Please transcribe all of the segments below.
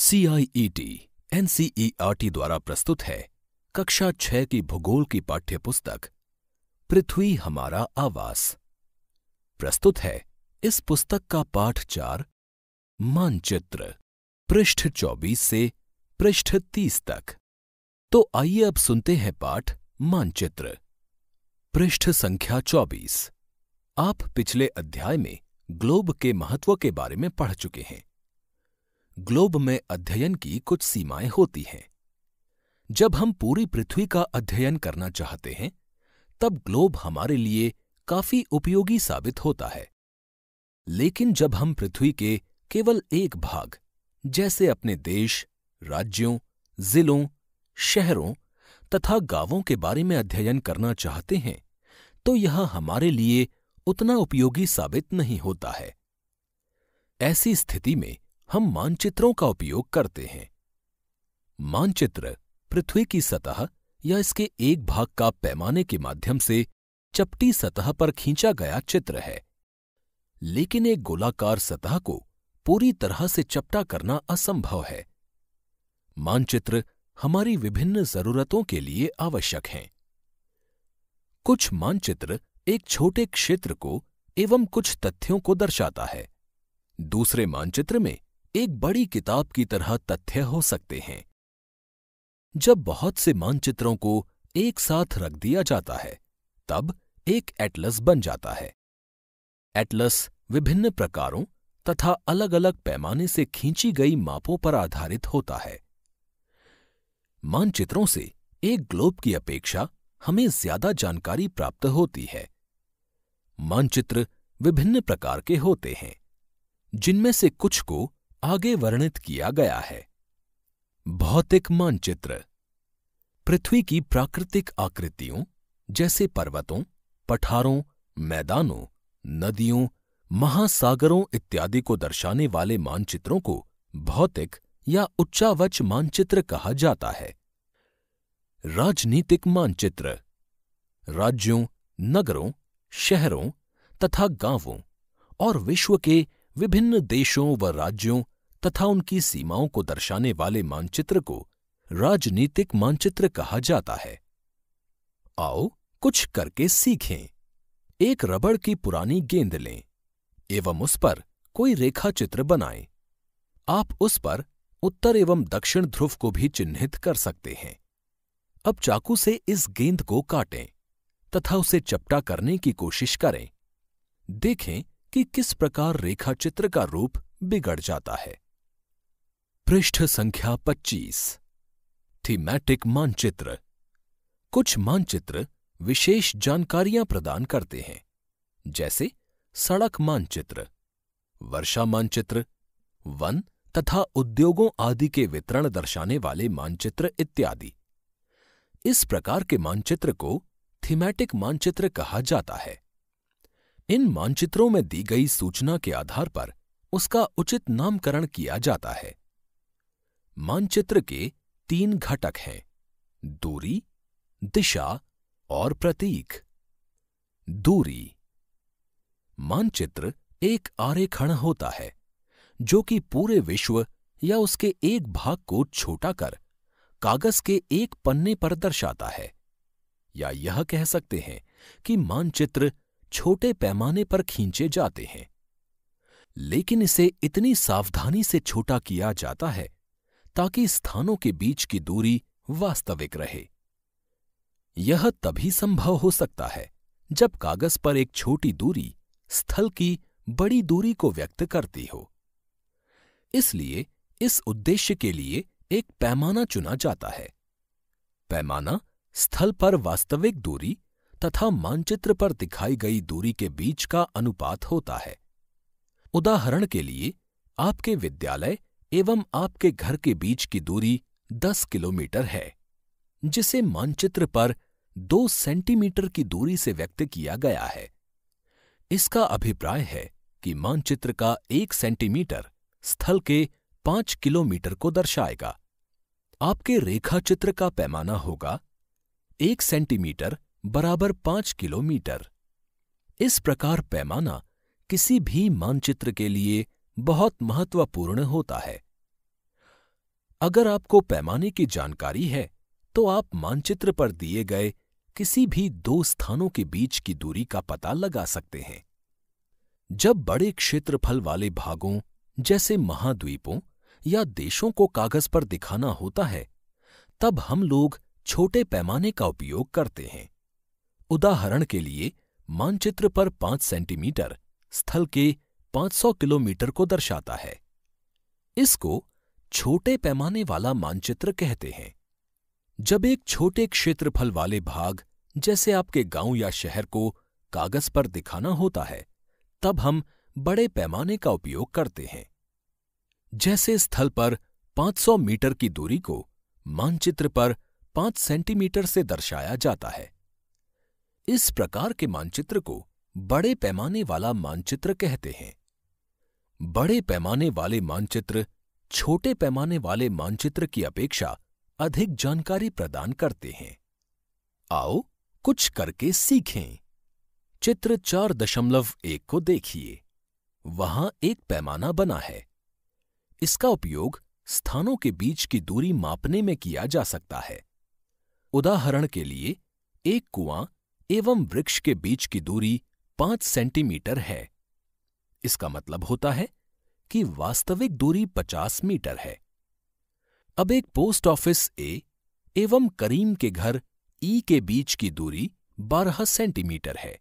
CIET NCERT e e द्वारा प्रस्तुत है कक्षा छह की भूगोल की पाठ्यपुस्तक पृथ्वी हमारा आवास प्रस्तुत है इस पुस्तक का पाठ चार मानचित्र पृष्ठ चौबीस से पृष्ठ तीस तक तो आइए अब सुनते हैं पाठ मानचित्र पृष्ठ संख्या चौबीस आप पिछले अध्याय में ग्लोब के महत्व के बारे में पढ़ चुके हैं ग्लोब में अध्ययन की कुछ सीमाएं होती हैं जब हम पूरी पृथ्वी का अध्ययन करना चाहते हैं तब ग्लोब हमारे लिए काफी उपयोगी साबित होता है लेकिन जब हम पृथ्वी के केवल एक भाग जैसे अपने देश राज्यों जिलों शहरों तथा गांवों के बारे में अध्ययन करना चाहते हैं तो यह हमारे लिए उतना उपयोगी साबित नहीं होता है ऐसी स्थिति में हम मानचित्रों का उपयोग करते हैं मानचित्र पृथ्वी की सतह या इसके एक भाग का पैमाने के माध्यम से चपटी सतह पर खींचा गया चित्र है लेकिन एक गोलाकार सतह को पूरी तरह से चपटा करना असंभव है मानचित्र हमारी विभिन्न जरूरतों के लिए आवश्यक हैं कुछ मानचित्र एक छोटे क्षेत्र को एवं कुछ तथ्यों को दर्शाता है दूसरे मानचित्र में एक बड़ी किताब की तरह तथ्य हो सकते हैं जब बहुत से मानचित्रों को एक साथ रख दिया जाता है तब एक एटलस बन जाता है एटलस विभिन्न प्रकारों तथा अलग अलग पैमाने से खींची गई मापों पर आधारित होता है मानचित्रों से एक ग्लोब की अपेक्षा हमें ज्यादा जानकारी प्राप्त होती है मानचित्र विभिन्न प्रकार के होते हैं जिनमें से कुछ को आगे वर्णित किया गया है भौतिक मानचित्र पृथ्वी की प्राकृतिक आकृतियों जैसे पर्वतों पठारों मैदानों नदियों महासागरों इत्यादि को दर्शाने वाले मानचित्रों को भौतिक या उच्चावच मानचित्र कहा जाता है राजनीतिक मानचित्र राज्यों नगरों शहरों तथा गांवों और विश्व के विभिन्न देशों व राज्यों तथा उनकी सीमाओं को दर्शाने वाले मानचित्र को राजनीतिक मानचित्र कहा जाता है आओ कुछ करके सीखें एक रबड़ की पुरानी गेंद लें एवं उस पर कोई रेखा चित्र बनाएं आप उस पर उत्तर एवं दक्षिण ध्रुव को भी चिन्हित कर सकते हैं अब चाकू से इस गेंद को काटें तथा उसे चपटा करने की कोशिश करें देखें कि किस प्रकार रेखाचित्र का रूप बिगड़ जाता है पृष्ठ संख्या 25 थीमैटिक मानचित्र कुछ मानचित्र विशेष जानकारियां प्रदान करते हैं जैसे सड़क मानचित्र वर्षा मानचित्र वन तथा उद्योगों आदि के वितरण दर्शाने वाले मानचित्र इत्यादि इस प्रकार के मानचित्र को थीमैटिक मानचित्र कहा जाता है इन मानचित्रों में दी गई सूचना के आधार पर उसका उचित नामकरण किया जाता है मानचित्र के तीन घटक हैं दूरी दिशा और प्रतीक दूरी मानचित्र एक आरेखण होता है जो कि पूरे विश्व या उसके एक भाग को छोटा कर कागज के एक पन्ने पर दर्शाता है या यह कह सकते हैं कि मानचित्र छोटे पैमाने पर खींचे जाते हैं लेकिन इसे इतनी सावधानी से छोटा किया जाता है ताकि स्थानों के बीच की दूरी वास्तविक रहे यह तभी संभव हो सकता है जब कागज पर एक छोटी दूरी स्थल की बड़ी दूरी को व्यक्त करती हो इसलिए इस उद्देश्य के लिए एक पैमाना चुना जाता है पैमाना स्थल पर वास्तविक दूरी तथा मानचित्र पर दिखाई गई दूरी के बीच का अनुपात होता है उदाहरण के लिए आपके विद्यालय एवं आपके घर के बीच की दूरी दस किलोमीटर है जिसे मानचित्र पर दो सेंटीमीटर की दूरी से व्यक्त किया गया है इसका अभिप्राय है कि मानचित्र का एक सेंटीमीटर स्थल के पांच किलोमीटर को दर्शाएगा आपके रेखाचित्र का पैमाना होगा एक सेंटीमीटर बराबर पांच किलोमीटर इस प्रकार पैमाना किसी भी मानचित्र के लिए बहुत महत्वपूर्ण होता है अगर आपको पैमाने की जानकारी है तो आप मानचित्र पर दिए गए किसी भी दो स्थानों के बीच की दूरी का पता लगा सकते हैं जब बड़े क्षेत्रफल वाले भागों जैसे महाद्वीपों या देशों को कागज पर दिखाना होता है तब हम लोग छोटे पैमाने का उपयोग करते हैं उदाहरण के लिए मानचित्र पर पांच सेंटीमीटर स्थल के 500 किलोमीटर को दर्शाता है इसको छोटे पैमाने वाला मानचित्र कहते हैं जब एक छोटे क्षेत्रफल वाले भाग जैसे आपके गांव या शहर को कागज पर दिखाना होता है तब हम बड़े पैमाने का उपयोग करते हैं जैसे स्थल पर 500 मीटर की दूरी को मानचित्र पर 5 सेंटीमीटर से दर्शाया जाता है इस प्रकार के मानचित्र को बड़े पैमाने वाला मानचित्र कहते हैं बड़े पैमाने वाले मानचित्र छोटे पैमाने वाले मानचित्र की अपेक्षा अधिक जानकारी प्रदान करते हैं आओ कुछ करके सीखें चित्र चार दशमलव एक को देखिए वहां एक पैमाना बना है इसका उपयोग स्थानों के बीच की दूरी मापने में किया जा सकता है उदाहरण के लिए एक कुआं एवं वृक्ष के बीच की दूरी पांच सेंटीमीटर है इसका मतलब होता है कि वास्तविक दूरी 50 मीटर है अब एक पोस्ट ऑफिस ए एवं करीम के घर ई के बीच की दूरी 12 सेंटीमीटर है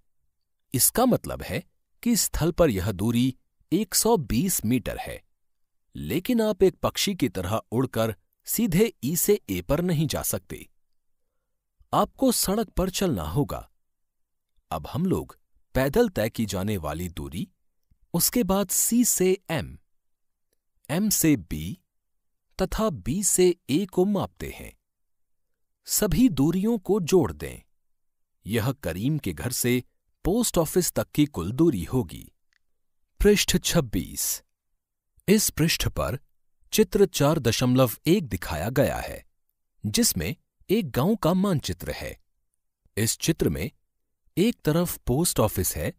इसका मतलब है कि स्थल पर यह दूरी 120 मीटर है लेकिन आप एक पक्षी की तरह उड़कर सीधे ई से ए पर नहीं जा सकते आपको सड़क पर चलना होगा अब हम लोग पैदल तय की जाने वाली दूरी उसके बाद सी से एम एम से बी तथा बी से ए को मापते हैं सभी दूरियों को जोड़ दें यह करीम के घर से पोस्ट ऑफिस तक की कुल दूरी होगी पृष्ठ 26 इस पृष्ठ पर चित्र चार दशमलव एक दिखाया गया है जिसमें एक गांव का मानचित्र है इस चित्र में एक तरफ पोस्ट ऑफिस है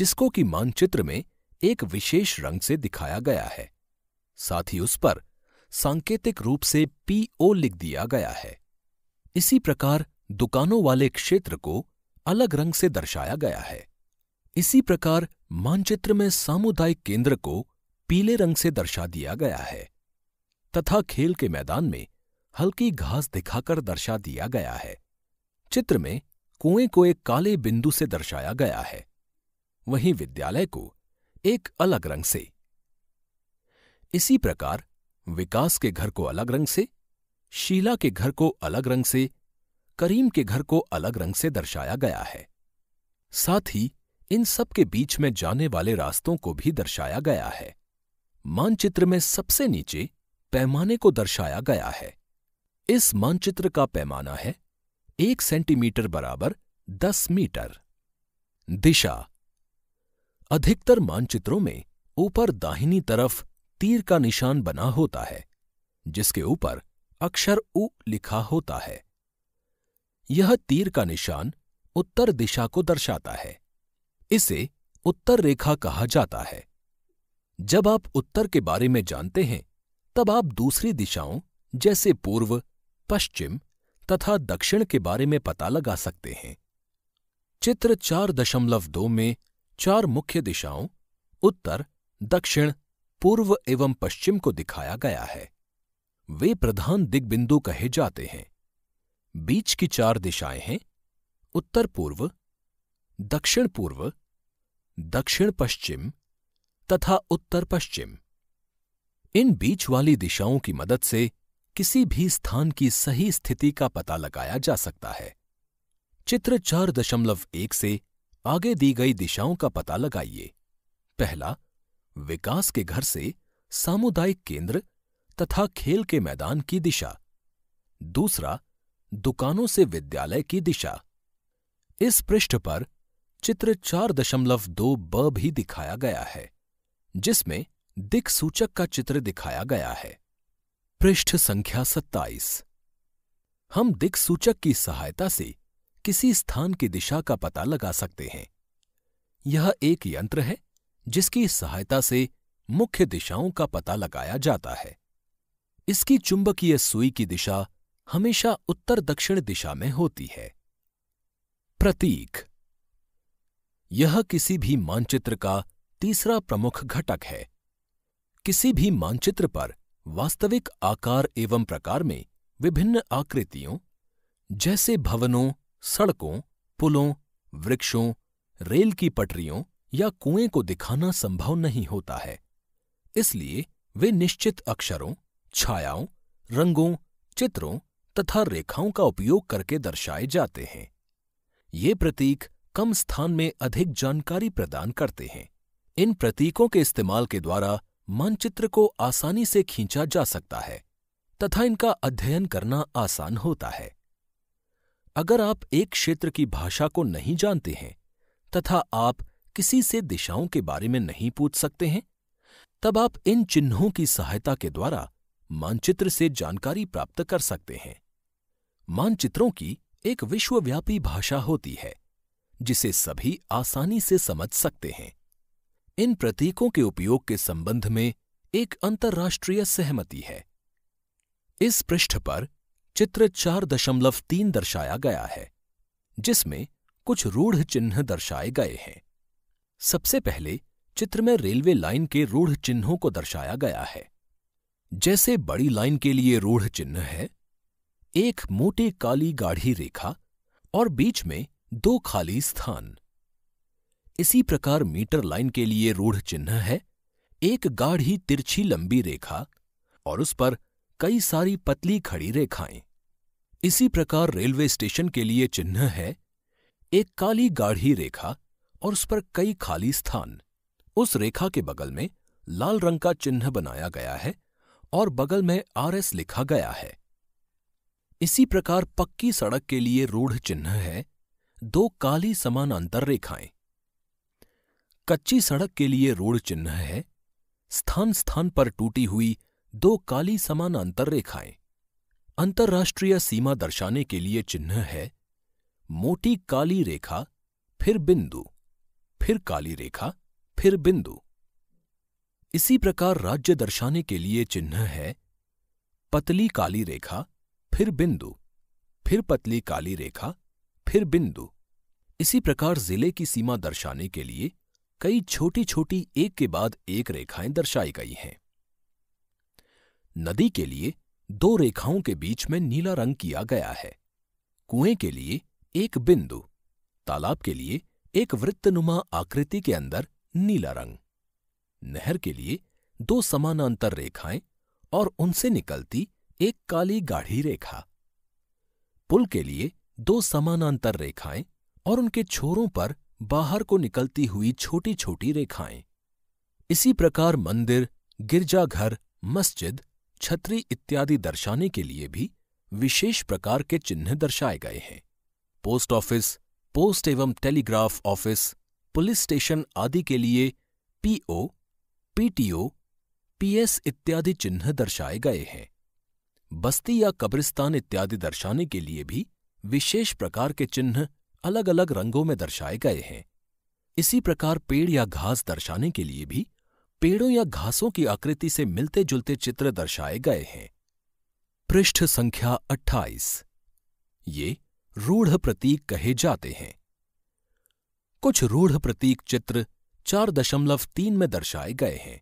जिसको कि मानचित्र में एक विशेष रंग से दिखाया गया है साथ ही उस पर सांकेतिक रूप से पीओ लिख दिया गया है इसी प्रकार दुकानों वाले क्षेत्र को अलग रंग से दर्शाया गया है इसी प्रकार मानचित्र में सामुदायिक केंद्र को पीले रंग से दर्शा दिया गया है तथा खेल के मैदान में हल्की घास दिखाकर दर्शा दिया गया है चित्र में कुएं को एक काले बिंदु से दर्शाया गया है वहीं विद्यालय को एक अलग रंग से इसी प्रकार विकास के घर को अलग रंग से शीला के घर को अलग रंग से करीम के घर को अलग रंग से दर्शाया गया है साथ ही इन सब के बीच में जाने वाले रास्तों को भी दर्शाया गया है मानचित्र में सबसे नीचे पैमाने को दर्शाया गया है इस मानचित्र का पैमाना है एक सेंटीमीटर बराबर दस मीटर दिशा अधिकतर मानचित्रों में ऊपर दाहिनी तरफ तीर का निशान बना होता है जिसके ऊपर अक्षर उ लिखा होता है यह तीर का निशान उत्तर दिशा को दर्शाता है इसे उत्तर रेखा कहा जाता है जब आप उत्तर के बारे में जानते हैं तब आप दूसरी दिशाओं जैसे पूर्व पश्चिम तथा दक्षिण के बारे में पता लगा सकते हैं चित्र चार दशमलव दो में चार मुख्य दिशाओं उत्तर दक्षिण पूर्व एवं पश्चिम को दिखाया गया है वे प्रधान दिग्बिंदु कहे जाते हैं बीच की चार दिशाएं हैं उत्तर पूर्व दक्षिण पूर्व दक्षिण पश्चिम तथा उत्तर पश्चिम इन बीच वाली दिशाओं की मदद से किसी भी स्थान की सही स्थिति का पता लगाया जा सकता है चित्र चार दशमलव एक से आगे दी गई दिशाओं का पता लगाइए पहला विकास के घर से सामुदायिक केंद्र तथा खेल के मैदान की दिशा दूसरा दुकानों से विद्यालय की दिशा इस पृष्ठ पर चित्र चार दशमलव दो ब भी दिखाया गया है जिसमें दिक सूचक का चित्र दिखाया गया है पृष्ठ संख्या सत्ताईस हम दिक सूचक की सहायता से किसी स्थान की दिशा का पता लगा सकते हैं यह एक यंत्र है जिसकी सहायता से मुख्य दिशाओं का पता लगाया जाता है इसकी चुंबकीय सुई की दिशा हमेशा उत्तर दक्षिण दिशा में होती है प्रतीक यह किसी भी मानचित्र का तीसरा प्रमुख घटक है किसी भी मानचित्र पर वास्तविक आकार एवं प्रकार में विभिन्न आकृतियों जैसे भवनों सड़कों पुलों वृक्षों रेल की पटरियों या कुएं को दिखाना संभव नहीं होता है इसलिए वे निश्चित अक्षरों छायाओं रंगों चित्रों तथा रेखाओं का उपयोग करके दर्शाए जाते हैं ये प्रतीक कम स्थान में अधिक जानकारी प्रदान करते हैं इन प्रतीकों के इस्तेमाल के द्वारा मानचित्र को आसानी से खींचा जा सकता है तथा इनका अध्ययन करना आसान होता है अगर आप एक क्षेत्र की भाषा को नहीं जानते हैं तथा आप किसी से दिशाओं के बारे में नहीं पूछ सकते हैं तब आप इन चिन्हों की सहायता के द्वारा मानचित्र से जानकारी प्राप्त कर सकते हैं मानचित्रों की एक विश्वव्यापी भाषा होती है जिसे सभी आसानी से समझ सकते हैं इन प्रतीकों के उपयोग के संबंध में एक अंतर्राष्ट्रीय सहमति है इस पृष्ठ पर चित्र चार दशमलव तीन दर्शाया गया है जिसमें कुछ रूढ़ चिन्ह दर्शाए गए हैं सबसे पहले चित्र में रेलवे लाइन के रूढ़ चिन्हों को दर्शाया गया है जैसे बड़ी लाइन के लिए रूढ़ चिन्ह है एक मोटी काली गाढ़ी रेखा और बीच में दो खाली स्थान इसी प्रकार मीटर लाइन के लिए रूढ़ चिन्ह है एक गाढ़ी तिरछी लंबी रेखा और उस पर कई सारी पतली खड़ी रेखाएं इसी प्रकार रेलवे स्टेशन के लिए चिन्ह है एक काली गाढ़ी रेखा और उस पर कई खाली स्थान उस रेखा के बगल में लाल रंग का चिन्ह बनाया गया है और बगल में आर एस लिखा गया है इसी प्रकार पक्की सड़क के लिए रूढ़ चिन्ह है दो काली समानांतर रेखाएं कच्ची सड़क के लिए रूढ़ चिन्ह है स्थान स्थान पर टूटी हुई दो काली समानांतर रेखाएं अंतर्राष्ट्रीय सीमा दर्शाने के लिए चिन्ह है मोटी काली रेखा फिर बिंदु फिर काली रेखा फिर बिंदु इसी प्रकार राज्य दर्शाने के लिए चिन्ह है पतली काली रेखा फिर बिंदु फिर पतली काली रेखा फिर बिंदु इसी प्रकार जिले की सीमा दर्शाने के लिए कई छोटी छोटी एक के बाद एक रेखाएं दर्शाई गई हैं नदी के लिए दो रेखाओं के बीच में नीला रंग किया गया है कुएं के लिए एक बिंदु तालाब के लिए एक वृत्तनुमा आकृति के अंदर नीला रंग नहर के लिए दो समानांतर रेखाएं और उनसे निकलती एक काली गाढ़ी रेखा पुल के लिए दो समानांतर रेखाएं और उनके छोरों पर बाहर को निकलती हुई छोटी छोटी रेखाएं इसी प्रकार मंदिर गिरजाघर मस्जिद छतरी इत्यादि दर्शाने के लिए भी विशेष प्रकार के चिन्ह दर्शाए गए हैं पोस्ट ऑफिस पोस्ट एवं टेलीग्राफ ऑफिस पुलिस स्टेशन आदि के लिए पीओ पीटीओ पीएस इत्यादि चिन्ह दर्शाए गए हैं बस्ती या कब्रिस्तान इत्यादि दर्शाने के लिए भी विशेष प्रकार के चिन्ह अलग अलग रंगों में दर्शाए गए हैं इसी प्रकार पेड़ या घास दर्शाने के लिए भी पेड़ों या घासों की आकृति से मिलते जुलते चित्र दर्शाए गए हैं पृष्ठ संख्या 28 ये रूढ़ प्रतीक कहे जाते हैं कुछ रूढ़ प्रतीक चित्र चार दशमलव तीन में दर्शाए गए हैं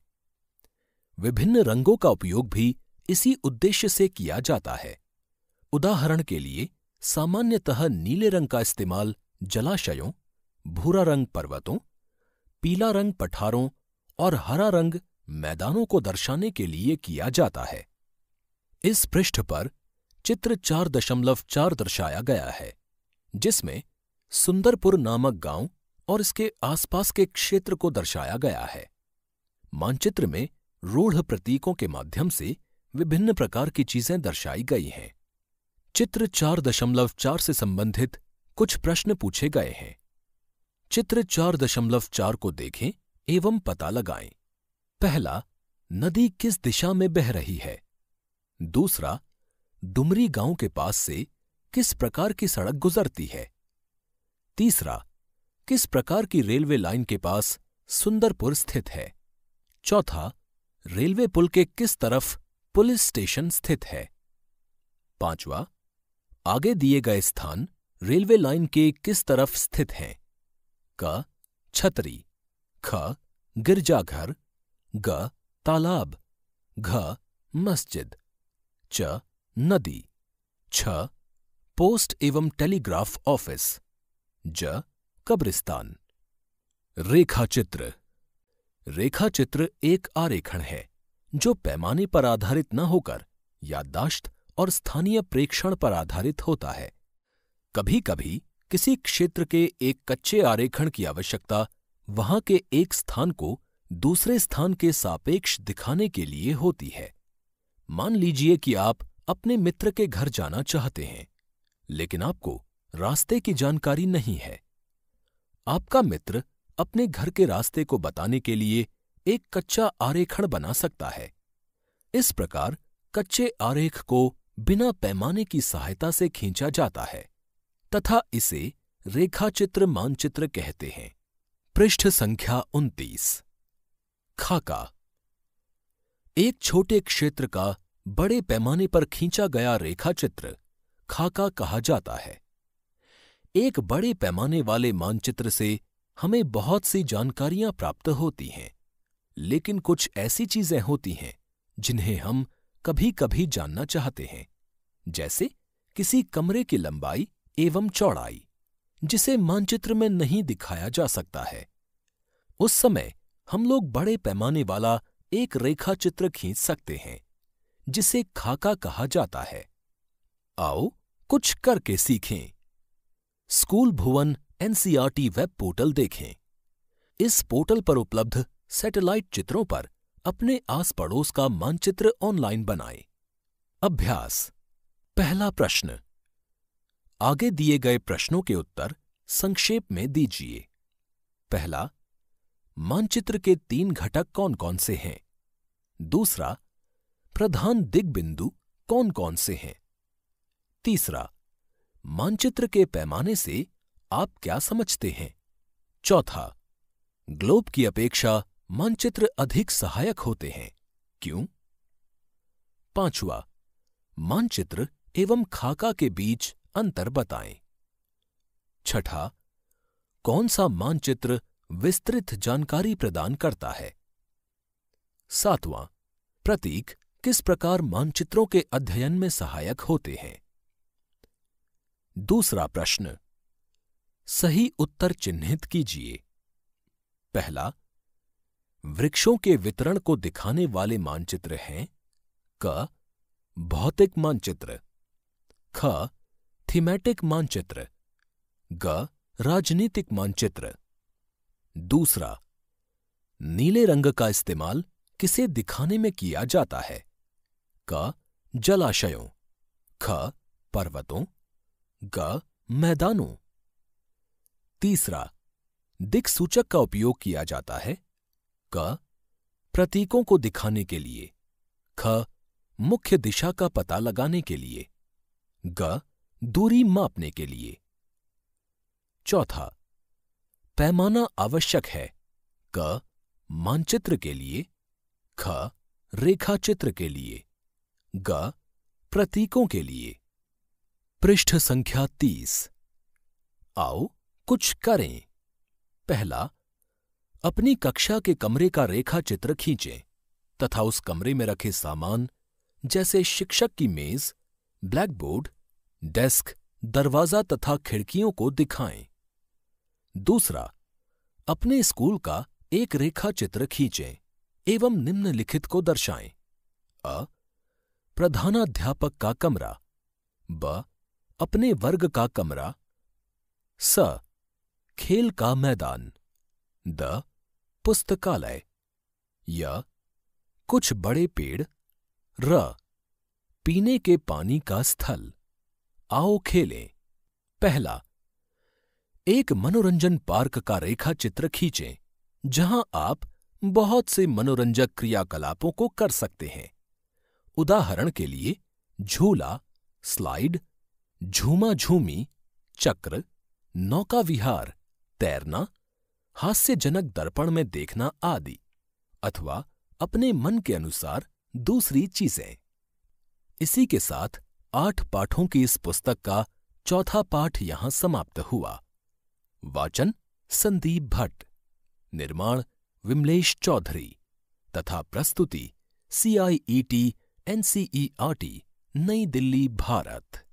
विभिन्न रंगों का उपयोग भी इसी उद्देश्य से किया जाता है उदाहरण के लिए सामान्यतः नीले रंग का इस्तेमाल जलाशयों भूरा रंग पर्वतों पीला रंग पठारों और हरा रंग मैदानों को दर्शाने के लिए किया जाता है इस पृष्ठ पर चित्र चार दशमलव चार दर्शाया गया है जिसमें सुंदरपुर नामक गांव और इसके आसपास के क्षेत्र को दर्शाया गया है मानचित्र में रूढ़ प्रतीकों के माध्यम से विभिन्न प्रकार की चीजें दर्शाई गई हैं चित्र चार दशमलव चार से संबंधित कुछ प्रश्न पूछे गए हैं चित्र चार दशमलव चार को देखें एवं पता लगाएं पहला नदी किस दिशा में बह रही है दूसरा डुमरी गांव के पास से किस प्रकार की सड़क गुजरती है तीसरा किस प्रकार की रेलवे लाइन के पास सुंदरपुर स्थित है चौथा रेलवे पुल के किस तरफ पुलिस स्टेशन स्थित है पांचवा आगे दिए गए स्थान रेलवे लाइन के किस तरफ स्थित हैं का छतरी ख गिरजाघर ग तालाब घ मस्जिद च नदी छ पोस्ट एवं टेलीग्राफ ऑफिस ज कब्रिस्तान रेखाचित्र रेखाचित्र एक आरेखण है जो पैमाने पर आधारित न होकर याददाश्त और स्थानीय प्रेक्षण पर आधारित होता है कभी कभी किसी क्षेत्र के एक कच्चे आरेखण की आवश्यकता वहाँ के एक स्थान को दूसरे स्थान के सापेक्ष दिखाने के लिए होती है मान लीजिए कि आप अपने मित्र के घर जाना चाहते हैं लेकिन आपको रास्ते की जानकारी नहीं है आपका मित्र अपने घर के रास्ते को बताने के लिए एक कच्चा आरेखण बना सकता है इस प्रकार कच्चे आरेख को बिना पैमाने की सहायता से खींचा जाता है तथा इसे रेखाचित्र मानचित्र कहते हैं पृष्ठ संख्या उन्तीस खाका एक छोटे क्षेत्र का बड़े पैमाने पर खींचा गया रेखाचित्र खाका कहा जाता है एक बड़े पैमाने वाले मानचित्र से हमें बहुत सी जानकारियां प्राप्त होती हैं लेकिन कुछ ऐसी चीजें होती हैं जिन्हें हम कभी कभी जानना चाहते हैं जैसे किसी कमरे की लंबाई एवं चौड़ाई जिसे मानचित्र में नहीं दिखाया जा सकता है उस समय हम लोग बड़े पैमाने वाला एक रेखा चित्र खींच सकते हैं जिसे खाका कहा जाता है आओ कुछ करके सीखें school Bhuvan NCERT web portal देखें इस पोर्टल पर उपलब्ध सैटेलाइट चित्रों पर अपने आस पड़ोस का मानचित्र ऑनलाइन बनाएं। अभ्यास पहला प्रश्न आगे दिए गए प्रश्नों के उत्तर संक्षेप में दीजिए पहला मानचित्र के तीन घटक कौन कौन से हैं दूसरा प्रधान दिग्बिंदु कौन कौन से हैं तीसरा मानचित्र के पैमाने से आप क्या समझते हैं चौथा ग्लोब की अपेक्षा मानचित्र अधिक सहायक होते हैं क्यों पांचवा मानचित्र एवं खाका के बीच अंतर बताएं छठा कौन सा मानचित्र विस्तृत जानकारी प्रदान करता है सातवां प्रतीक किस प्रकार मानचित्रों के अध्ययन में सहायक होते हैं दूसरा प्रश्न सही उत्तर चिन्हित कीजिए पहला वृक्षों के वितरण को दिखाने वाले मानचित्र हैं क भौतिक मानचित्र ख थीमेटिक मानचित्र ग राजनीतिक मानचित्र दूसरा नीले रंग का इस्तेमाल किसे दिखाने में किया जाता है क जलाशयों ख पर्वतों ग मैदानों तीसरा दिक्सूचक का उपयोग किया जाता है क प्रतीकों को दिखाने के लिए ख मुख्य दिशा का पता लगाने के लिए ग दूरी मापने के लिए चौथा पैमाना आवश्यक है क मानचित्र के लिए ख रेखाचित्र के लिए ग प्रतीकों के लिए पृष्ठ संख्या तीस आओ कुछ करें पहला अपनी कक्षा के कमरे का रेखाचित्र खींचें तथा उस कमरे में रखे सामान जैसे शिक्षक की मेज ब्लैकबोर्ड डेस्क दरवाजा तथा खिड़कियों को दिखाएं दूसरा अपने स्कूल का एक रेखा चित्र खींचें एवं निम्नलिखित को दर्शाएं अ प्रधानाध्यापक का कमरा ब अपने वर्ग का कमरा स खेल का मैदान द पुस्तकालय य कुछ बड़े पेड़ र पीने के पानी का स्थल आओ खेलें पहला एक मनोरंजन पार्क का रेखा चित्र खींचें जहां आप बहुत से मनोरंजक क्रियाकलापों को कर सकते हैं उदाहरण के लिए झूला स्लाइड झूमा झूमी चक्र नौका विहार तैरना हास्यजनक दर्पण में देखना आदि अथवा अपने मन के अनुसार दूसरी चीजें इसी के साथ आठ पाठों की इस पुस्तक का चौथा पाठ यहां समाप्त हुआ वाचन संदीप भट्ट निर्माण विमलेश चौधरी तथा प्रस्तुति सीआईईटी एनसीईआरटी नई दिल्ली भारत